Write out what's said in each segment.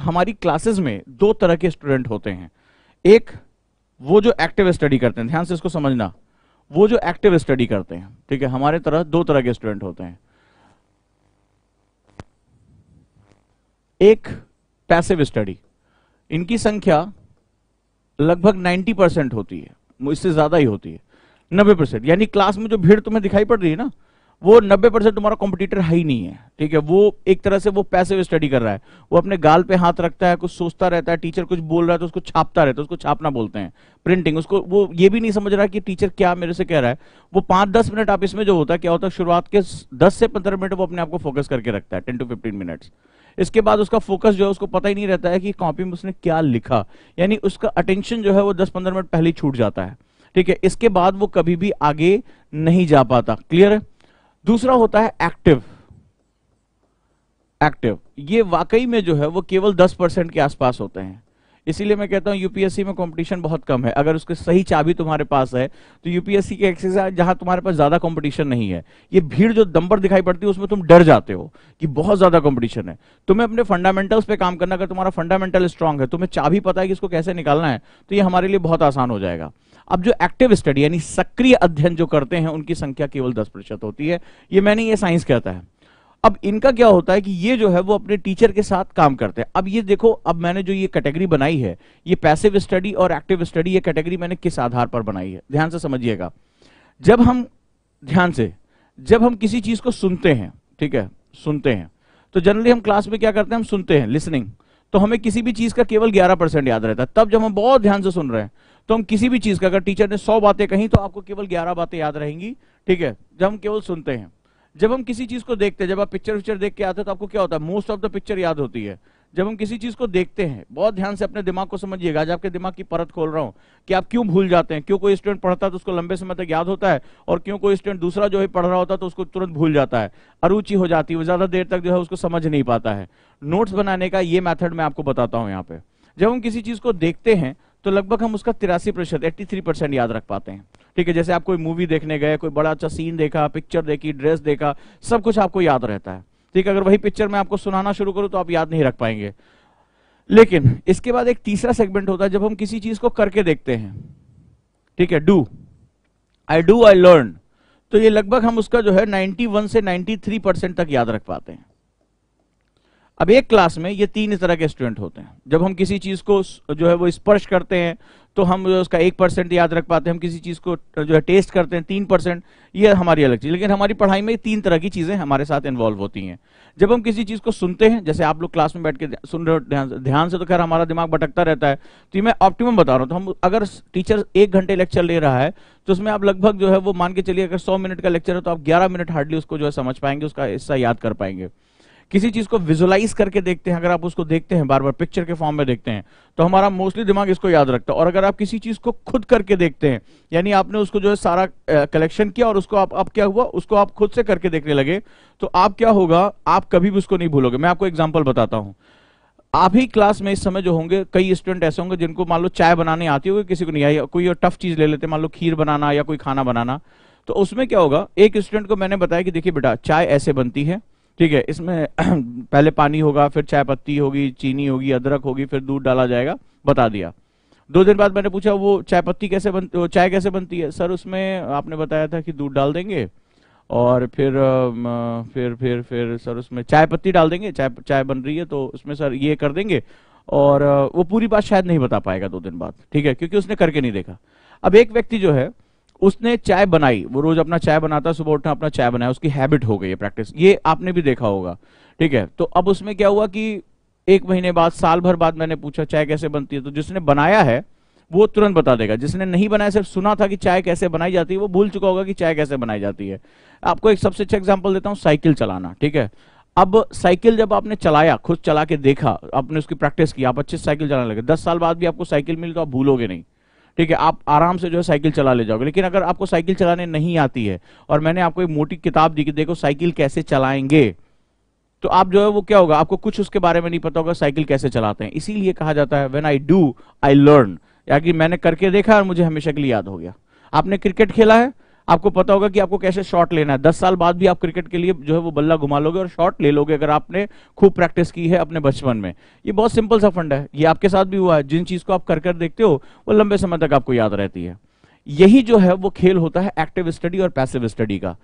हमारी क्लासेस में दो तरह के स्टूडेंट होते हैं एक वो जो एक्टिव स्टडी करते हैं ध्यान से इसको समझना वो जो एक्टिव स्टडी करते हैं ठीक है हमारे तरह दो तरह के स्टूडेंट होते हैं एक पैसिव स्टडी इनकी संख्या लगभग 90 परसेंट होती है इससे ज्यादा ही होती है 90 परसेंट यानी क्लास में जो भीड़ तुम्हें दिखाई पड़ रही है ना वो 90 परसेंट तुम्हारा कॉम्पिटिटर है ही नहीं है ठीक है वो एक तरह से वो पैसे स्टडी कर रहा है वो अपने गाल पे हाथ रखता है कुछ सोचता रहता है टीचर कुछ बोल रहा है तो उसको छापता रहता है उसको छापना बोलते हैं प्रिंटिंग उसको वो ये भी नहीं समझ रहा कि टीचर क्या मेरे से कह रहा है वो पांच दस मिनट आप इसमें जो होता है क्या होता है शुरुआत के दस से पंद्रह मिनट वो अपने आप को फोकस करके रखता है टेन टू फिफ्टीन मिनट्स इसके बाद उसका फोकस जो है उसको पता ही नहीं रहता है कि कॉपी में उसने क्या लिखा यानी उसका अटेंशन जो है वो दस पंद्रह मिनट पहले छूट जाता है ठीक है इसके बाद वो कभी भी आगे नहीं जा पाता क्लियर है दूसरा होता है एक्टिव एक्टिव ये वाकई में जो है वो केवल 10 परसेंट के आसपास होते हैं इसीलिए मैं कहता हूं यूपीएससी में कंपटीशन बहुत कम है अगर उसके सही चाबी तुम्हारे पास है तो यूपीएससी के एक्सरसाइज जहां तुम्हारे पास ज्यादा कंपटीशन नहीं है ये भीड़ जो दम्बर दिखाई पड़ती है उसमें तुम डर जाते हो कि बहुत ज्यादा कंपटीशन है तुम्हें अपने फंडामेंटल्स पे काम करना अगर तुम्हारा फंडामेंटल स्ट्रांग है तुम्हें चाबी पता है कि इसको कैसे निकालना है तो ये हमारे लिए बहुत आसान हो जाएगा अब जो एक्टिव स्टडी यानी सक्रिय अध्ययन जो करते हैं उनकी संख्या केवल दस प्रतिशत होती है ये मैंने ये साइंस कहता है अब इनका क्या होता है कि ये जो है वो अपने टीचर के साथ काम करते हैं अब ये देखो अब मैंने जो ये कैटेगरी बनाई है ये पैसिव स्टडी और एक्टिव स्टडी ये कैटेगरी मैंने किस आधार पर बनाई है ध्यान से समझिएगा जब हम ध्यान से जब हम किसी चीज को सुनते हैं ठीक है सुनते हैं तो जनरली हम क्लास में क्या करते हैं हम सुनते हैं लिसनिंग तो हमें किसी भी चीज का केवल 11 परसेंट याद रहता है तब जब हम बहुत ध्यान से सुन रहे हैं तो हम किसी भी चीज का अगर टीचर ने सौ बातें कही तो आपको केवल ग्यारह बातें याद रहेंगी ठीक है जब हम केवल सुनते हैं जब हम किसी चीज को देखते हैं जब आप पिक्चर विक्चर देख के आते हैं तो आपको क्या होता है मोस्ट ऑफ द पिक्चर याद होती है जब हम किसी चीज को देखते हैं बहुत ध्यान से अपने दिमाग को समझिएगा आज आपके दिमाग की परत खोल रहा हूं कि आप क्यों भूल जाते हैं क्यों कोई स्टूडेंट पढ़ता है तो उसको लंबे समय तक याद होता है और क्यों कोई स्टूडेंट दूसरा जो है पढ़ रहा होता है तो उसको तुरंत भूल जाता है अरुचि हो जाती है वो ज्यादा देर तक जो है उसको समझ नहीं पाता है नोट्स बनाने का ये मैथड मैं आपको बताता हूँ यहाँ पे जब हम किसी चीज को देखते हैं तो लगभग हम उसका तिरासी प्रतिशत एट्टी थ्री परसेंट याद रख पाते हैं ठीक है जैसे आप कोई मूवी देखने गए कोई बड़ा अच्छा सीन देखा पिक्चर देखी ड्रेस देखा सब कुछ आपको याद रहता है ठीक है अगर वही पिक्चर मैं आपको सुनाना शुरू करूँ तो आप याद नहीं रख पाएंगे लेकिन इसके बाद एक तीसरा सेगमेंट होता है जब हम किसी चीज को करके देखते हैं ठीक है do I do I learn तो ये लगभग हम उसका जो है 91 से 93 परसेंट तक याद रख पाते हैं अब एक क्लास में ये तीन तरह के स्टूडेंट होते हैं जब हम किसी चीज को जो है वो स्पर्श करते हैं तो हम जो उसका एक परसेंट याद रख पाते हैं हम किसी चीज को जो है टेस्ट करते हैं तीन परसेंट ये हमारी अलग चीज लेकिन हमारी पढ़ाई में तीन तरह की चीजें हमारे साथ इन्वॉल्व होती हैं जब हम किसी चीज को सुनते हैं जैसे आप लोग क्लास में बैठ के सुन रहे हो ध्यान से ध्यान से तो खैर हमारा दिमाग भटकता रहता है तो मैं ऑप्टिमम बता रहा हूँ तो हम अगर टीचर एक घंटे लेक्चर ले रहा है तो उसमें आप लगभग जो है वो मान के चलिए अगर सौ मिनट का लेक्चर है तो आप ग्यारह मिनट हार्डली उसको जो है समझ पाएंगे उसका हिस्सा याद कर पाएंगे किसी चीज को विजुलाइज करके देखते हैं अगर आप उसको देखते हैं बार बार पिक्चर के फॉर्म में देखते हैं तो हमारा मोस्टली दिमाग इसको याद रखता है और अगर आप किसी चीज को खुद करके देखते हैं यानी आपने उसको जो है सारा कलेक्शन किया और उसको आप, आप क्या हुआ उसको आप खुद से करके देखने लगे तो आप क्या होगा आप कभी भी उसको नहीं भूलोगे मैं आपको एग्जाम्पल बताता हूँ आप ही क्लास में इस समय जो होंगे कई स्टूडेंट ऐसे होंगे जिनको मान लो चाय बनाने आती होगी किसी को नहीं आई कोई टफ चीज ले लेते मान लो खीर बनाना या कोई खाना बनाना तो उसमें क्या होगा एक स्टूडेंट को मैंने बताया कि देखिए बेटा चाय ऐसे बनती है ठीक है इसमें पहले पानी होगा फिर चाय पत्ती होगी चीनी होगी अदरक होगी फिर दूध डाला जाएगा बता दिया दो दिन बाद मैंने पूछा वो चाय पत्ती कैसे बनती चाय कैसे बनती है सर उसमें आपने बताया था कि दूध डाल देंगे और फिर फिर फिर फिर सर उसमें चाय पत्ती डाल देंगे चाय चाय बन रही है तो उसमें सर ये कर देंगे और वो पूरी बात शायद नहीं बता पाएगा दो दिन बाद ठीक है क्योंकि उसने करके नहीं देखा अब एक व्यक्ति जो है उसने चाय बनाई वो रोज अपना चाय बनाता सुबह उठना अपना चाय बनाया उसकी हैबिट हो गई है प्रैक्टिस ये आपने भी देखा होगा ठीक है तो अब उसमें क्या हुआ कि एक महीने बाद साल भर बाद मैंने पूछा चाय कैसे बनती है तो जिसने बनाया है वो तुरंत बता देगा जिसने नहीं बनाया सिर्फ सुना था कि चाय कैसे बनाई जाती है वो भूल चुका होगा कि चाय कैसे बनाई जाती है आपको एक सबसे अच्छा एग्जाम्पल देता हूँ साइकिल चलाना ठीक है अब साइकिल जब आपने चलाया खुद चला के देखा आपने उसकी प्रैक्टिस की आप अच्छे साइकिल चलाने लगे दस साल बाद भी आपको साइकिल मिली तो आप भूलोगे नहीं ठीक है आप आराम से जो है साइकिल चला ले जाओगे लेकिन अगर आपको साइकिल चलाने नहीं आती है और मैंने आपको एक मोटी किताब दी कि देखो साइकिल कैसे चलाएंगे तो आप जो है वो क्या होगा आपको कुछ उसके बारे में नहीं पता होगा साइकिल कैसे चलाते हैं इसीलिए कहा जाता है when I do I learn या कि मैंने करके देखा और मुझे हमेशा के लिए याद हो गया आपने क्रिकेट खेला है आपको पता होगा कि आपको कैसे शॉट लेना है दस साल बाद भी आप क्रिकेट के लिए जो है वो बल्ला घुमा लोगे और शॉट ले लोगे अगर आपने खूब प्रैक्टिस की है अपने बचपन में ये बहुत सिंपल सा फंड है ये आपके साथ भी हुआ है जिन चीज को आप कर कर देखते हो वो लंबे समय तक आपको याद रहती है यही जो है वो खेल होता है एक्टिव स्टडी और पैसिव स्टडी का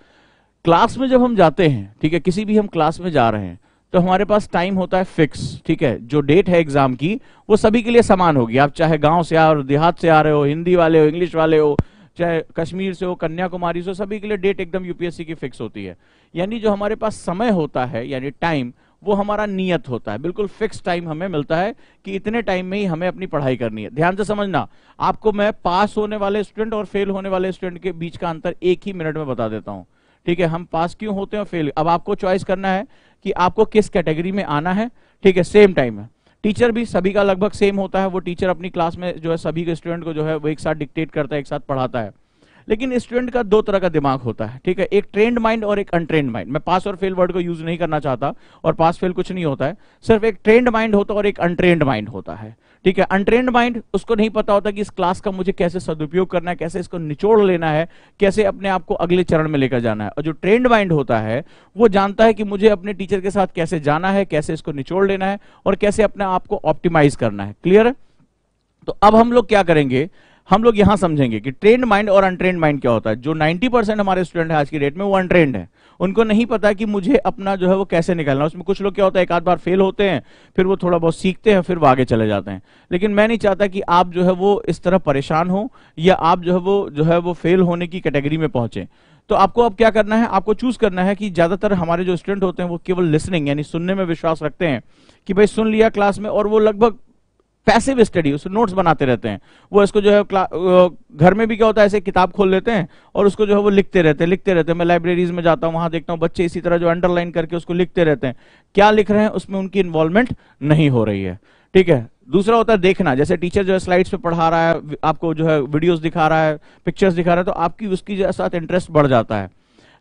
क्लास में जब हम जाते हैं ठीक है किसी भी हम क्लास में जा रहे हैं तो हमारे पास टाइम होता है फिक्स ठीक है जो डेट है एग्जाम की वो सभी के लिए समान होगी आप चाहे गांव से आ रहे हो देहात से आ रहे हो हिंदी वाले हो इंग्लिश वाले हो चाहे कश्मीर से हो कन्याकुमारी से हो सभी के लिए डेट एकदम यूपीएससी की फिक्स होती है यानी जो हमारे पास समय होता है यानी टाइम वो हमारा नियत होता है बिल्कुल फिक्स टाइम हमें मिलता है कि इतने टाइम में ही हमें अपनी पढ़ाई करनी है ध्यान से समझना आपको मैं पास होने वाले स्टूडेंट और फेल होने वाले स्टूडेंट के बीच का अंतर एक ही मिनट में बता देता हूं ठीक है हम पास क्यों होते हैं फेल अब आपको चॉइस करना है कि आपको किस कैटेगरी में आना है ठीक है सेम टाइम है टीचर भी सभी का लगभग सेम होता है वो टीचर अपनी क्लास में जो है सभी के स्टूडेंट को जो है वो एक साथ डिक्टेट करता है एक साथ पढ़ाता है लेकिन स्टूडेंट का दो तरह का दिमाग होता है ठीक है एक ट्रेंड माइंड और एक अनट्रेंड माइंड मैं पास और फेल वर्ड को यूज नहीं करना चाहता और पास फेल कुछ नहीं होता है सिर्फ एक ट्रेंड माइंड होता है और एक अनट्रेंड माइंड होता है ठीक है अनट्रेंड माइंड उसको नहीं पता होता कि इस क्लास का मुझे कैसे सदुपयोग करना है कैसे इसको निचोड़ लेना है कैसे अपने आप को अगले चरण में लेकर जाना है और जो ट्रेंड माइंड होता है वो जानता है कि मुझे अपने टीचर के साथ कैसे जाना है कैसे इसको निचोड़ लेना है और कैसे अपने आप को ऑप्टिमाइज करना है क्लियर तो अब हम लोग क्या करेंगे हम लोग यहां समझेंगे कि ट्रेंड माइंड और अनट्रेंड माइंड क्या होता है जो 90 परसेंट हमारे स्टूडेंट है आज की डेट में वो अनट्रेंड है उनको नहीं पता कि मुझे अपना जो है वो कैसे निकालना उसमें कुछ लोग क्या होता है एक आध बार फेल होते हैं फिर वो थोड़ा बहुत सीखते हैं फिर वो आगे चले जाते हैं लेकिन मैं नहीं चाहता कि आप जो है वो इस तरह परेशान हो या आप जो है वो जो है वो फेल होने की कैटेगरी में पहुंचे तो आपको अब क्या करना है आपको चूज करना है कि ज्यादातर हमारे जो स्टूडेंट होते हैं वो केवल लिसनिंग यानी सुनने में विश्वास रखते हैं कि भाई सुन लिया क्लास में और वो लगभग पैसिव स्टडी उसको नोट्स बनाते रहते हैं वो इसको जो है घर में भी क्या होता है ऐसे किताब खोल लेते हैं और उसको जो है वो लिखते रहते हैं लिखते रहते हैं मैं लाइब्रेरीज में जाता हूँ वहां देखता हूँ बच्चे इसी तरह जो अंडरलाइन करके उसको लिखते रहते हैं क्या लिख रहे हैं उसमें उनकी इन्वॉल्वमेंट नहीं हो रही है ठीक है दूसरा होता है देखना जैसे टीचर जो है स्लाइड्स पे पढ़ा रहा है आपको जो है वीडियोस दिखा रहा है पिक्चर्स दिखा रहा है तो आपकी उसकी साथ इंटरेस्ट बढ़ जाता है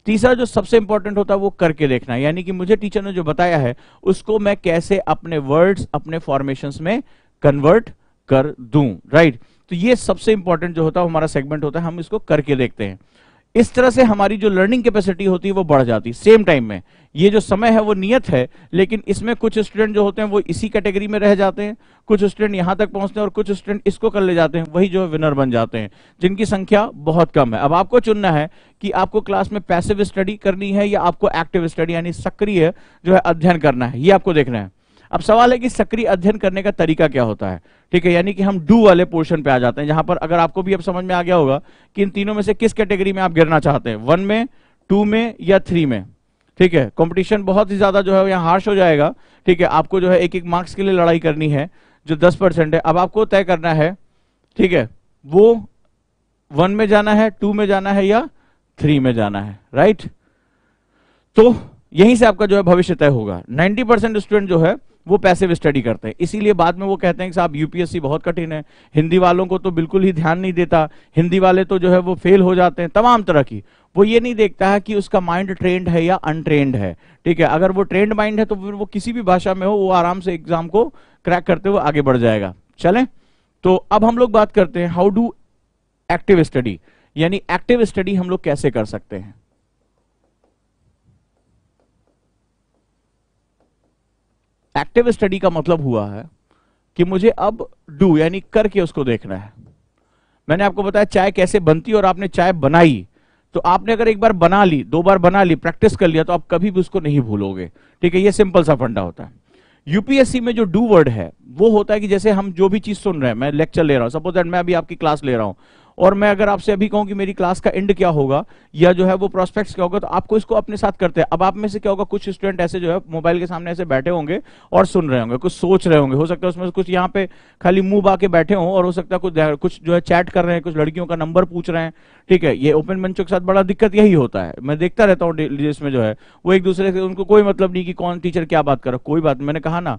तीसरा जो सबसे इंपॉर्टेंट होता है वो करके देखना यानी कि मुझे टीचर ने जो बताया है उसको मैं कैसे अपने वर्ड्स अपने फॉर्मेशन में कन्वर्ट कर दूं राइट तो ये सबसे इंपॉर्टेंट जो होता है हमारा सेगमेंट होता है हम इसको करके देखते हैं इस तरह से हमारी जो लर्निंग कैपेसिटी होती है वो बढ़ जाती है सेम टाइम में ये जो समय है वो नियत है लेकिन इसमें कुछ स्टूडेंट जो होते हैं वो इसी कैटेगरी में रह जाते हैं कुछ स्टूडेंट यहां तक पहुंचते हैं और कुछ स्टूडेंट इसको कर ले जाते हैं वही जो है विनर बन जाते हैं जिनकी संख्या बहुत कम है अब आपको चुनना है कि आपको क्लास में पैसिव स्टडी करनी है या आपको एक्टिव स्टडी यानी सक्रिय जो है अध्ययन करना है ये आपको देखना है अब सवाल है कि सक्रिय अध्ययन करने का तरीका क्या होता है ठीक है यानी कि हम डू वाले पोर्शन पे आ जाते हैं जहां पर अगर आपको भी अब समझ में आ गया होगा कि इन तीनों में से किस कैटेगरी में आप गिरना चाहते हैं वन में टू में या थ्री में ठीक है कॉम्पिटिशन बहुत ही ज्यादा जो है यहाँ हार्श हो जाएगा ठीक है आपको जो है एक एक मार्क्स के लिए लड़ाई करनी है जो दस परसेंट है अब आपको तय करना है ठीक है वो वन में जाना है टू में जाना है या थ्री में जाना है राइट तो यहीं से आपका जो है भविष्य तय होगा 90 परसेंट स्टूडेंट जो है वो भी स्टडी करते हैं इसीलिए बाद में वो कहते हैं कि साहब यूपीएससी बहुत कठिन है हिंदी वालों को तो बिल्कुल ही ध्यान नहीं देता हिंदी वाले तो जो है वो फेल हो जाते हैं तमाम तरह की वो ये नहीं देखता है कि उसका माइंड ट्रेंड है या अनट्रेंड है ठीक है अगर वो ट्रेंड माइंड है तो वो किसी भी भाषा में हो वो आराम से एग्जाम को क्रैक करते हुए आगे बढ़ जाएगा चले तो अब हम लोग बात करते हैं हाउ डू एक्टिव स्टडी यानी एक्टिव स्टडी हम लोग कैसे कर सकते हैं एक्टिव स्टडी का मतलब हुआ है कि मुझे अब डू यानी करके उसको देखना है मैंने आपको बताया चाय कैसे बनती और आपने चाय बनाई तो आपने अगर एक बार बना ली दो बार बना ली प्रैक्टिस कर लिया तो आप कभी भी उसको नहीं भूलोगे ठीक है ये सिंपल सा फंडा होता है यूपीएससी में जो डू वर्ड है वो होता है कि जैसे हम जो भी चीज सुन रहे हैं मैं लेक्चर ले रहा हूं सपोज दैट मैं अभी आपकी क्लास ले रहा हूं और मैं अगर आपसे अभी कहूं कि मेरी क्लास का एंड क्या होगा या जो है वो प्रोस्पेक्ट्स क्या होगा तो आपको इसको अपने साथ करते हैं अब आप में से क्या होगा कुछ स्टूडेंट ऐसे जो है मोबाइल के सामने ऐसे बैठे होंगे और सुन रहे होंगे कुछ सोच रहे होंगे हो सकता है उसमें कुछ यहाँ पे खाली मुंह बाके बैठे हों और हो सकता है कुछ कुछ जो है चैट कर रहे हैं कुछ लड़कियों का नंबर पूछ रहे हैं ठीक है ये ओपन मंचों के साथ बड़ा दिक्कत यही होता है मैं देखता रहता हूँ इसमें जो है वो एक दूसरे से उनको कोई मतलब नहीं कि कौन टीचर क्या बात कर रहा कोई बात मैंने कहा ना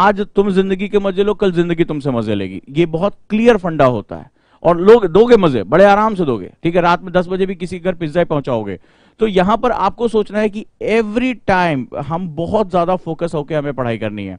आज तुम जिंदगी के मजे लो कल जिंदगी तुमसे मजे लेगी ये बहुत क्लियर फंडा होता है और लोग दोगे मजे बड़े आराम से दोगे ठीक है रात में दस बजे भी किसी घर पिज्जा पहुंचाओगे तो यहां पर आपको सोचना है कि एवरी टाइम हम बहुत ज्यादा फोकस होकर हमें पढ़ाई करनी है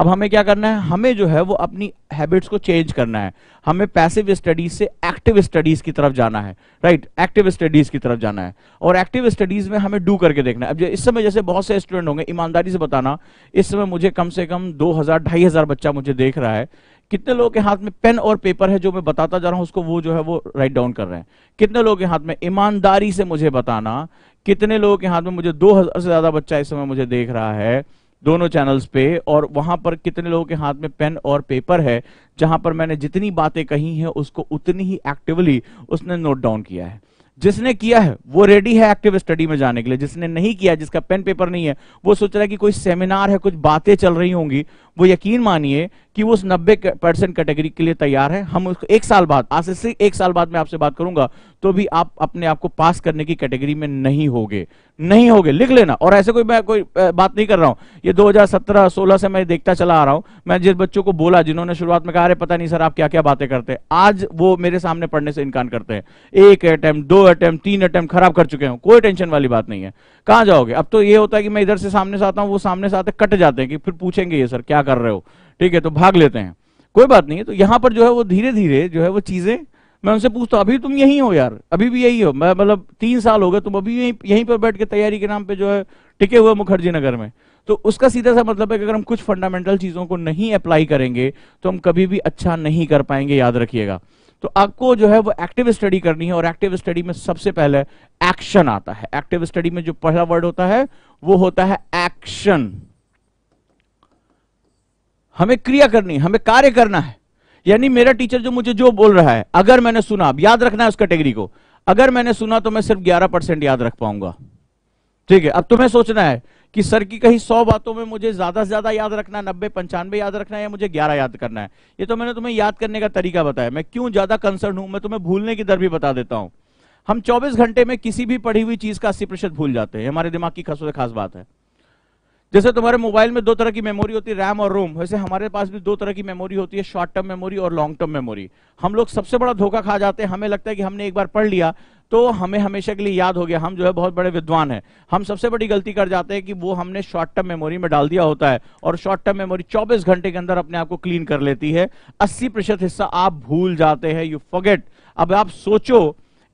अब हमें क्या करना है हमें जो है वो अपनी हैबिट्स को चेंज करना है हमें पैसिव स्टडीज से एक्टिव स्टडीज की तरफ जाना है राइट एक्टिव स्टडीज की तरफ जाना है और एक्टिव स्टडीज में हमें डू करके देखना है अब इस समय जैसे बहुत से स्टूडेंट होंगे ईमानदारी से बताना इस समय मुझे कम से कम दो हजार ढाई हजार बच्चा मुझे देख रहा है कितने लोगों के हाथ में पेन और पेपर है जो मैं बताता जा रहा हूं उसको वो जो है वो राइट डाउन कर रहे हैं कितने लोगों के हाथ में ईमानदारी से मुझे बताना कितने लोगों के हाथ में मुझे दो हजार से ज्यादा बच्चा इस समय मुझे देख रहा है दोनों चैनल्स पे और वहां पर कितने लोगों के हाथ में पेन और पेपर है जहां पर मैंने जितनी बातें कही हैं उसको उतनी ही एक्टिवली उसने नोट डाउन किया है जिसने किया है वो रेडी है एक्टिव स्टडी में जाने के लिए जिसने नहीं किया जिसका पेन पेपर नहीं है वो सोच रहा है कि कोई सेमिनार है कुछ बातें चल रही होंगी वो यकीन मानिए कि वो उस नब्बे परसेंट कैटेगरी के लिए तैयार है हम उसको एक साल बाद आज से एक साल बाद मैं आपसे बात करूंगा तो भी आप अपने आप को पास करने की कैटेगरी में नहीं होगे नहीं होगे लिख लेना और ऐसे कोई मैं कोई बात नहीं कर रहा हूं ये 2017 16 से मैं देखता चला आ रहा हूं मैं जिस बच्चों को बोला जिन्होंने शुरुआत में कहा अरे पता नहीं सर आप क्या क्या बातें करते हैं आज वो मेरे सामने पढ़ने से इनकार करते हैं एक अटैम्प्ट दो अटैम्प्ट तीन अटैम्प खराब कर चुके हैं कोई टेंशन वाली बात नहीं है कहां जाओगे अब तो ये होता है कि मैं इधर से सामने से आता हूँ वो सामने से आते कट जाते हैं कि फिर पूछेंगे ये सर क्या क्या कर रहे हो ठीक है तो भाग लेते हैं कोई बात नहीं है तो यहाँ पर जो है वो धीरे धीरे जो है वो चीजें मैं उनसे पूछता हूँ अभी तुम यही हो यार अभी भी यही हो मैं मतलब तीन साल हो गए तुम अभी यही यहीं पर बैठ के तैयारी के नाम पे जो है टिके हुए मुखर्जी नगर में तो उसका सीधा सा मतलब है कि अगर हम कुछ फंडामेंटल चीजों को नहीं अप्लाई करेंगे तो हम कभी भी अच्छा नहीं कर पाएंगे याद रखिएगा तो आपको जो है वो एक्टिव स्टडी करनी है और एक्टिव स्टडी में सबसे पहले एक्शन आता है एक्टिव स्टडी में जो पहला वर्ड होता है वो होता है एक्शन हमें क्रिया करनी हमें कार्य करना है यानी मेरा टीचर जो मुझे जो बोल रहा है अगर मैंने सुना अब याद रखना है उस कैटेगरी को अगर मैंने सुना तो मैं सिर्फ ग्यारह परसेंट याद रख पाऊंगा ठीक है अब तुम्हें सोचना है कि सर की कहीं सौ बातों में मुझे ज्यादा से ज्यादा याद रखना है नब्बे पंचानवे याद रखना है या मुझे ग्यारह याद करना है ये तो मैंने तुम्हें याद करने का तरीका बताया मैं क्यों ज्यादा कंसर्न हूं मैं तुम्हें भूलने की दर भी बता देता हूं हम चौबीस घंटे में किसी भी पढ़ी हुई चीज का अस्सी प्रतिशत भूल जाते हैं हमारे दिमाग की खास खास बात है जैसे तुम्हारे मोबाइल में दो तरह की मेमोरी होती है रैम और रोम वैसे हमारे पास भी दो तरह की मेमोरी होती है शॉर्ट टर्म मेमोरी और लॉन्ग टर्म मेमोरी हम लोग सबसे बड़ा धोखा खा जाते हैं हमें लगता है कि हमने एक बार पढ़ लिया तो हमें हमेशा के लिए याद हो गया हम जो है बहुत बड़े विद्वान हैं हम सबसे बड़ी गलती कर जाते हैं कि वो हमने शॉर्ट टर्म मेमोरी में डाल दिया होता है और शॉर्ट टर्म मेमोरी 24 घंटे के अंदर अपने आप को क्लीन कर लेती है 80 प्रतिशत हिस्सा आप भूल जाते हैं यू फॉगेट अब आप सोचो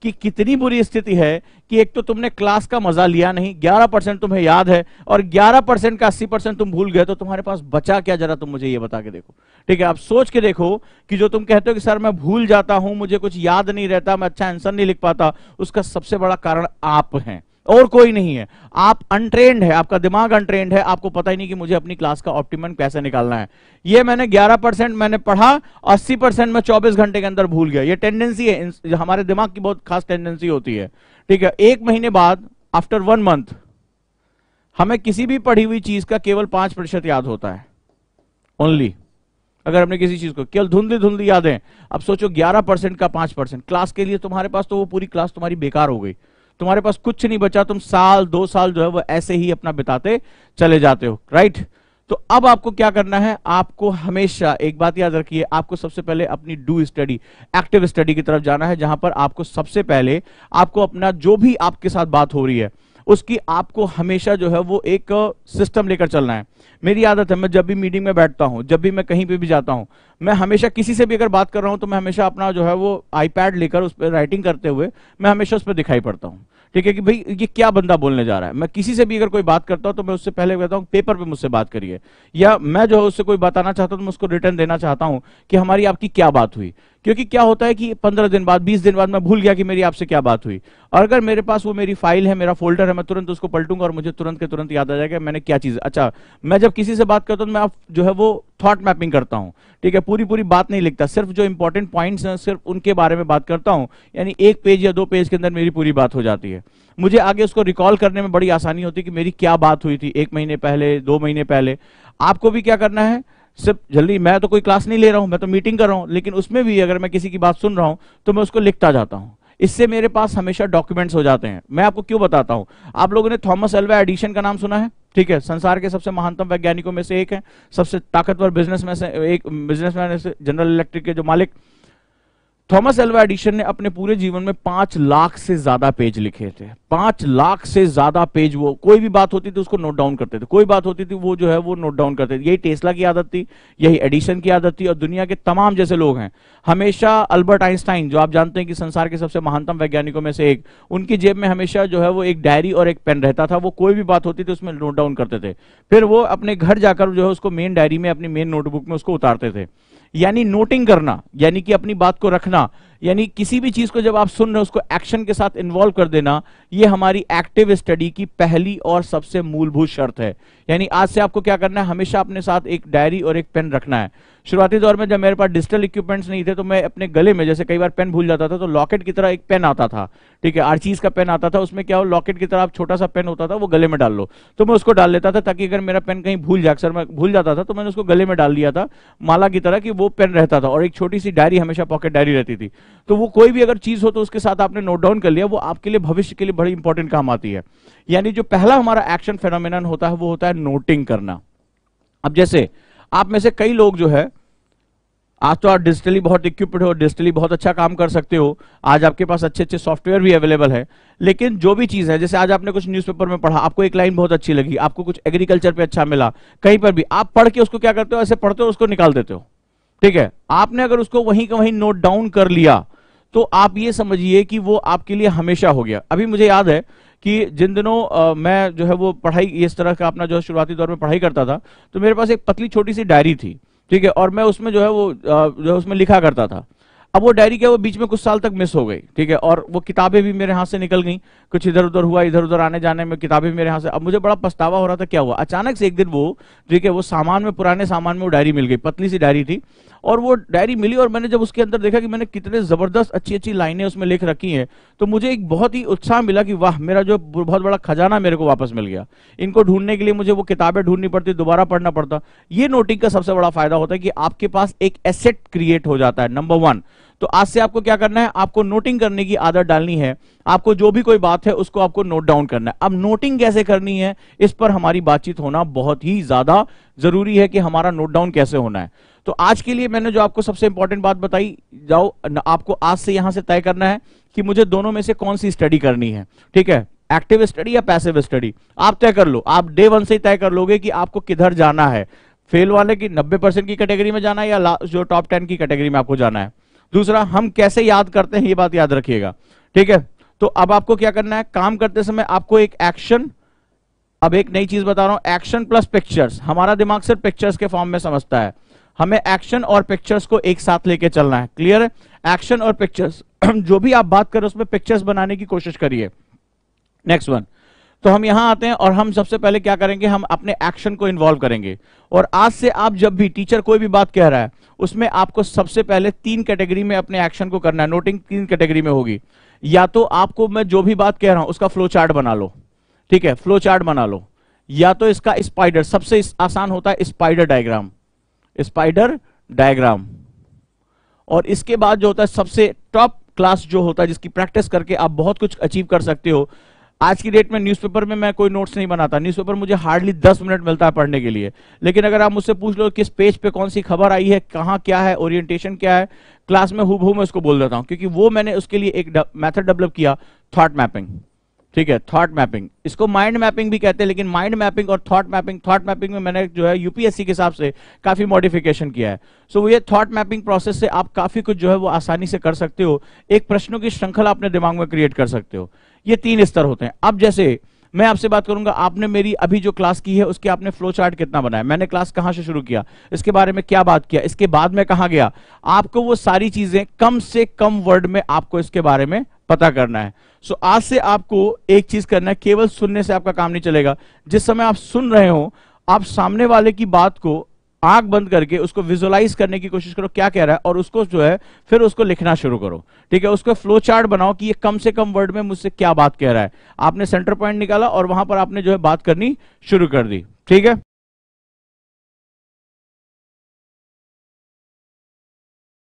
कि कितनी बुरी स्थिति है कि एक तो तुमने क्लास का मजा लिया नहीं 11 परसेंट तुम्हें याद है और 11 परसेंट का 80 परसेंट तुम भूल गए तो तुम्हारे पास बचा क्या जरा तुम मुझे ये बता के देखो ठीक है आप सोच के देखो कि जो तुम कहते हो कि सर मैं भूल जाता हूं मुझे कुछ याद नहीं रहता मैं अच्छा आंसर नहीं लिख पाता उसका सबसे बड़ा कारण आप हैं और कोई नहीं है आप अनट्रेंड है आपका दिमाग अनट्रेंड है आपको पता ही नहीं कि मुझे अपनी क्लास का ऑप्टिमम कैसे निकालना है ये मैंने 11 परसेंट मैंने पढ़ा 80 परसेंट में 24 घंटे के अंदर भूल गया ये टेंडेंसी है हमारे दिमाग की बहुत खास टेंडेंसी होती है ठीक है एक महीने बाद आफ्टर वन मंथ हमें किसी भी पढ़ी हुई चीज का केवल पांच प्रतिशत याद होता है ओनली अगर हमने किसी चीज को केवल धुंधली धुंधली है अब सोचो 11 परसेंट का 5 परसेंट क्लास के लिए तुम्हारे पास तो वो पूरी क्लास तुम्हारी बेकार हो गई तुम्हारे पास कुछ नहीं बचा तुम साल दो साल जो है वो ऐसे ही अपना बिताते चले जाते हो राइट तो अब आपको क्या करना है आपको हमेशा एक बात याद रखिए आपको सबसे पहले अपनी डू स्टडी एक्टिव स्टडी की तरफ जाना है जहां पर आपको सबसे पहले आपको अपना जो भी आपके साथ बात हो रही है उसकी आपको हमेशा जो है वो एक सिस्टम लेकर चलना है मेरी आदत है मैं जब भी मीटिंग में बैठता हूँ जब भी मैं कहीं पे भी जाता हूँ मैं हमेशा किसी से भी अगर बात कर रहा हूँ तो मैं हमेशा अपना जो है वो आईपैड लेकर उस पर राइटिंग करते हुए मैं हमेशा उस पर दिखाई पड़ता हूँ ठीक है कि भाई ये क्या बंदा बोलने जा रहा है मैं किसी से भी अगर कोई बात करता हूं तो मैं उससे पहले कहता हूँ पेपर पे मुझसे बात करिए या मैं जो है उससे कोई बताना चाहता हूं तो मैं उसको रिटर्न देना चाहता हूं कि हमारी आपकी क्या बात हुई क्योंकि क्या होता है कि पंद्रह दिन बाद बीस दिन बाद मैं भूल गया कि मेरी आपसे क्या बात हुई और अगर मेरे पास वो मेरी फाइल है मेरा फोल्डर है मैं तुरंत उसको पलटूंगा और मुझे तुरंत के तुरंत याद आ जाएगा मैंने क्या चीज अच्छा मैं जब किसी से बात करता हूँ तो मैं आप जो है वो थॉट मैपिंग करता हूँ ठीक है पूरी पूरी बात नहीं लिखता सिर्फ जो इंपॉर्टेंट पॉइंट्स हैं सिर्फ उनके बारे में बात करता हूं यानी एक पेज या दो पेज के अंदर मेरी पूरी बात हो जाती है मुझे आगे उसको रिकॉल करने में बड़ी आसानी होती है कि मेरी क्या बात हुई थी एक महीने पहले दो महीने पहले आपको भी क्या करना है सिर्फ जल्दी मैं तो कोई क्लास नहीं ले रहा हूं मैं तो मीटिंग कर रहा हूं लेकिन उसमें भी अगर मैं किसी की बात सुन रहा हूं तो मैं उसको लिखता जाता हूँ इससे मेरे पास हमेशा डॉक्यूमेंट्स हो जाते हैं मैं आपको क्यों बताता हूं आप लोगों ने थॉमस एल्वा एडिशन का नाम सुना है ठीक है संसार के सबसे महानतम वैज्ञानिकों में से एक है सबसे ताकतवर बिजनेस में से एक बिजनेसमैन से जनरल इलेक्ट्रिक के जो मालिक थॉमस एल्वा एडिशन ने अपने पूरे जीवन में पांच लाख से ज्यादा पेज लिखे थे पांच लाख से ज्यादा पेज वो कोई भी बात होती थी उसको नोट डाउन करते थे कोई बात होती थी वो जो है वो नोट डाउन करते थे यही टेस्ला की आदत थी यही एडिशन की आदत थी और दुनिया के तमाम जैसे लोग हैं हमेशा अल्बर्ट आइंस्टाइन जो आप जानते हैं कि संसार के सबसे महानतम वैज्ञानिकों में से एक उनकी जेब में हमेशा जो है वो एक डायरी और एक पेन रहता था वो कोई भी बात होती थी उसमें नोट डाउन करते थे फिर वो अपने घर जाकर जो है उसको मेन डायरी में अपनी मेन नोटबुक में उसको उतारते थे यानी नोटिंग करना यानी कि अपनी बात को रखना यानी किसी भी चीज को जब आप सुन रहे हो उसको एक्शन के साथ इन्वॉल्व कर देना ये हमारी एक्टिव स्टडी की पहली और सबसे मूलभूत शर्त है यानी आज से आपको क्या करना है हमेशा अपने साथ एक डायरी और एक पेन रखना है शुरुआती दौर में जब मेरे पास डिजिटल इक्विपमेंट्स नहीं थे तो मैं अपने गले में जैसे कई बार पेन भूल जाता था तो लॉकेट की तरह एक पेन आता था ठीक है आर्चीज का पेन आता था उसमें क्या हो लॉकेट की तरह आप छोटा सा पेन होता था वो गले में डाल लो तो मैं उसको डाल लेता था ताकि अगर मेरा पेन कहीं भूल जाए अक्सर मैं भूल जाता था तो मैंने उसको गले में डाल लिया था माला की तरह कि वो पेन रहता था और एक छोटी सी डायरी हमेशा पॉकेट डायरी रहती थी तो वो कोई भी अगर चीज हो तो उसके साथ आपने नोट डाउन कर लिया वो आपके लिए भविष्य के लिए बड़ी इंपॉर्टेंट काम आती है यानी जो पहला हमारा एक्शन फेनोमिन होता है वो होता है नोटिंग करना अब जैसे आप में से कई लोग जो है आज तो आप डिजिटली बहुत इक्विप्ड हो डिजिटली बहुत अच्छा काम कर सकते हो आज आपके पास अच्छे अच्छे सॉफ्टवेयर भी अवेलेबल है लेकिन जो भी चीज़ है जैसे आज आपने कुछ न्यूज़पेपर में पढ़ा आपको एक लाइन बहुत अच्छी लगी आपको कुछ एग्रीकल्चर पे अच्छा मिला कहीं पर भी आप पढ़ के उसको क्या करते हो ऐसे पढ़ते हो उसको निकाल देते हो ठीक है आपने अगर उसको वहीं का वहीं नोट डाउन कर लिया तो आप ये समझिए कि वो आपके लिए हमेशा हो गया अभी मुझे याद है कि जिन दिनों आ, मैं जो है वो पढ़ाई इस तरह का अपना जो है शुरुआती दौर में पढ़ाई करता था तो मेरे पास एक पतली छोटी सी डायरी थी ठीक है और मैं उसमें जो है वो जो है उसमें लिखा करता था अब वो डायरी क्या वो बीच में कुछ साल तक मिस हो गई ठीक है और वो किताबें भी मेरे हाथ से निकल गई कुछ इधर उधर हुआ इधर उधर आने जाने में किताबें मेरे हाथ से अब मुझे बड़ा पछतावा हो रहा था क्या हुआ अचानक से एक दिन वो ठीक है वो सामान में पुराने सामान में वो डायरी मिल गई पतली सी डायरी थी और वो डायरी मिली और मैंने जब उसके अंदर देखा कि मैंने कितने ज़बरदस्त अच्छी अच्छी लाइनें उसमें लिख रखी हैं तो मुझे एक बहुत ही उत्साह मिला कि वाह मेरा जो बहुत बड़ा खजाना मेरे को वापस मिल गया इनको ढूंढने के लिए मुझे वो किताबें ढूंढनी पड़ती दोबारा पढ़ना पड़ता ये नोटिंग का सबसे बड़ा फायदा होता है कि आपके पास एक एसेट क्रिएट हो जाता है नंबर वन तो आज से आपको क्या करना है आपको नोटिंग करने की आदत डालनी है आपको जो भी कोई बात है उसको आपको नोट डाउन करना है अब नोटिंग कैसे करनी है इस पर हमारी बातचीत होना बहुत ही ज्यादा जरूरी है कि हमारा नोट डाउन कैसे होना है तो आज के लिए मैंने जो आपको सबसे इंपॉर्टेंट बात बताई जाओ आपको आज से यहां से तय करना है कि मुझे दोनों में से कौन सी स्टडी करनी है ठीक है एक्टिव स्टडी या पैसिव स्टडी आप तय कर लो आप डे वन से तय कर लोगे कि आपको किधर जाना है फेल वाले की 90 परसेंट की कैटेगरी में जाना है या जो टॉप 10 की कैटेगरी में आपको जाना है दूसरा हम कैसे याद करते हैं ये बात याद रखिएगा ठीक है तो अब आपको क्या करना है काम करते समय आपको एक एक्शन अब एक नई चीज बता रहा हूं एक्शन प्लस पिक्चर्स हमारा दिमाग सिर्फ पिक्चर्स के फॉर्म में समझता है हमें एक्शन और पिक्चर्स को एक साथ लेके चलना है क्लियर है एक्शन और पिक्चर्स जो भी आप बात करें उसमें पिक्चर्स बनाने की कोशिश करिए नेक्स्ट वन तो हम यहां आते हैं और हम सबसे पहले क्या करेंगे हम अपने एक्शन को इन्वॉल्व करेंगे और आज से आप जब भी टीचर कोई भी बात कह रहा है उसमें आपको सबसे पहले तीन कैटेगरी में अपने एक्शन को करना है नोटिंग तीन कैटेगरी में होगी या तो आपको मैं जो भी बात कह रहा हूं उसका फ्लो चार्ट बना लो ठीक है फ्लो चार्ट बना लो या तो इसका स्पाइडर सबसे आसान होता है स्पाइडर डायग्राम स्पाइडर डायग्राम और इसके बाद जो होता है सबसे टॉप क्लास जो होता है जिसकी प्रैक्टिस करके आप बहुत कुछ अचीव कर सकते हो आज की डेट में न्यूज़पेपर में मैं कोई नोट्स नहीं बनाता न्यूज़पेपर मुझे हार्डली दस मिनट मिलता है पढ़ने के लिए लेकिन अगर आप मुझसे पूछ लो किस पेज पे कौन सी खबर आई है कहाँ क्या है ओरिएंटेशन क्या है क्लास में हु मैं उसको बोल देता हूँ क्योंकि वो मैंने उसके लिए एक मैथड डेवलप किया थाट मैपिंग ठीक है थाट मैपिंग इसको माइंड मैपिंग भी कहते हैं लेकिन माइंड मैपिंग और थाट मैपिंग थाट मैपिंग में मैंने जो है यूपीएससी के हिसाब से काफी मॉडिफिकेशन किया है सो so, ये थॉट मैपिंग प्रोसेस से आप काफी कुछ जो है वो आसानी से कर सकते हो एक प्रश्नों की श्रृंखला अपने दिमाग में क्रिएट कर सकते हो ये तीन स्तर होते हैं अब जैसे मैं आपसे बात करूंगा आपने मेरी अभी जो क्लास की है उसके आपने फ्लो चार्ट कितना बनाया मैंने क्लास कहां से शुरू किया इसके बारे में क्या बात किया इसके बाद में कहा गया आपको वो सारी चीजें कम से कम वर्ड में आपको इसके बारे में पता करना है सो so, आज से आपको एक चीज करना है केवल सुनने से आपका काम नहीं चलेगा जिस समय आप सुन रहे हो आप सामने वाले की बात को आंख बंद करके उसको विजुअलाइज करने की कोशिश करो क्या कह रहा है और उसको जो है फिर उसको लिखना शुरू करो ठीक है उसको फ्लो चार्ट बनाओ कि ये कम से कम वर्ड में मुझसे क्या बात कह रहा है आपने सेंटर पॉइंट निकाला और वहां पर आपने जो है बात करनी शुरू कर दी ठीक है